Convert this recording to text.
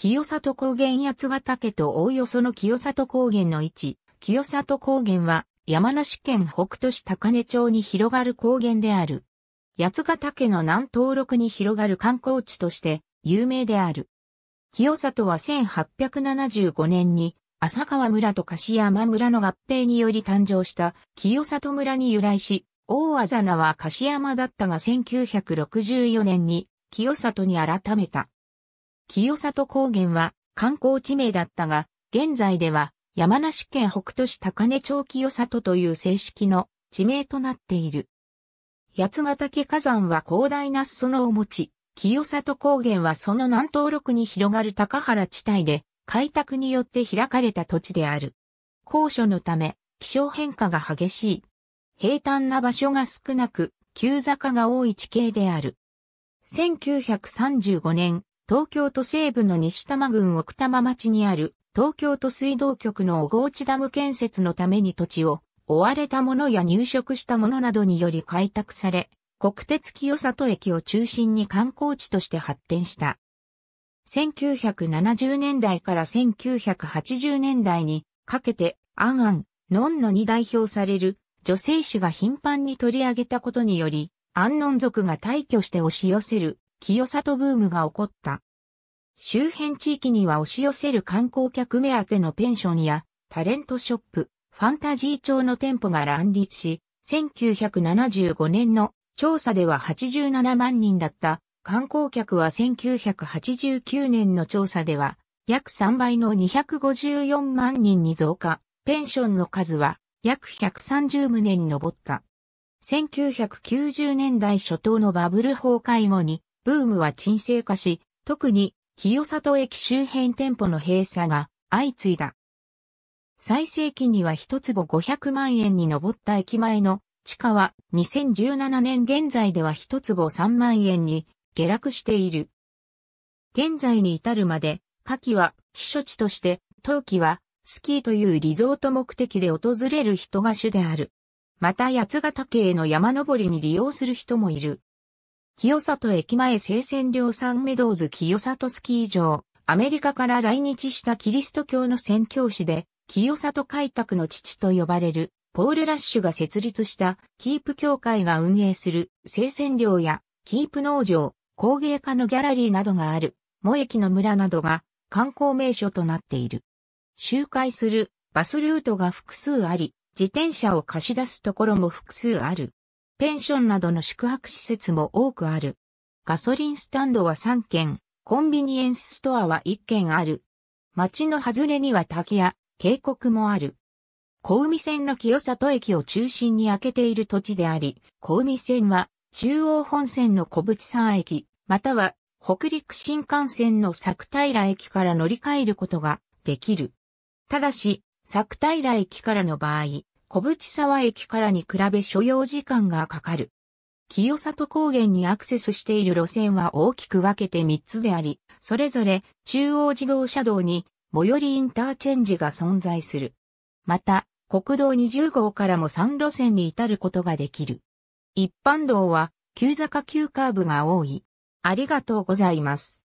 清里高原八ヶ岳とおおよその清里高原の位置、清里高原は山梨県北都市高根町に広がる高原である。八ヶ岳の南東麓に広がる観光地として有名である。清里は1875年に浅川村と樫山村の合併により誕生した清里村に由来し、大あざなは樫山だったが1964年に清里に改めた。清里高原は観光地名だったが、現在では山梨県北都市高根町清里という正式の地名となっている。八ヶ岳火山は広大な裾野を持ち、清里高原はその南東麓に広がる高原地帯で、開拓によって開かれた土地である。高所のため、気象変化が激しい。平坦な場所が少なく、急坂が多い地形である。1935年、東京都西部の西多摩郡奥多摩町にある東京都水道局の小河内ダム建設のために土地を追われた者や入植した者などにより開拓され、国鉄清里駅を中心に観光地として発展した。1970年代から1980年代にかけて、アンアン、ノンのに代表される女性誌が頻繁に取り上げたことにより、アンノン族が退去して押し寄せる清里ブームが起こった。周辺地域には押し寄せる観光客目当てのペンションやタレントショップ、ファンタジー調の店舗が乱立し、1975年の調査では87万人だった観光客は1989年の調査では約3倍の254万人に増加、ペンションの数は約130棟に上った。1990年代初頭のバブル崩壊後にブームは沈静化し、特に清里駅周辺店舗の閉鎖が相次いだ。最盛期には一坪500万円に上った駅前の地価は2017年現在では一坪3万円に下落している。現在に至るまで、夏季は避暑地として、冬季はスキーというリゾート目的で訪れる人が主である。また八ヶ岳への山登りに利用する人もいる。清里駅前生鮮量産メドウズ清里スキー場、アメリカから来日したキリスト教の宣教師で、清里開拓の父と呼ばれる、ポール・ラッシュが設立したキープ協会が運営する生鮮量やキープ農場、工芸家のギャラリーなどがある、萌駅の村などが観光名所となっている。周回するバスルートが複数あり、自転車を貸し出すところも複数ある。ペンションなどの宿泊施設も多くある。ガソリンスタンドは3軒、コンビニエンスストアは1軒ある。街の外れには滝や渓谷もある。小海線の清里駅を中心に開けている土地であり、小海線は中央本線の小淵山駅、または北陸新幹線の作平駅から乗り換えることができる。ただし、作平駅からの場合、小淵沢駅からに比べ所要時間がかかる。清里高原にアクセスしている路線は大きく分けて3つであり、それぞれ中央自動車道に最寄りインターチェンジが存在する。また、国道20号からも3路線に至ることができる。一般道は、急坂急カーブが多い。ありがとうございます。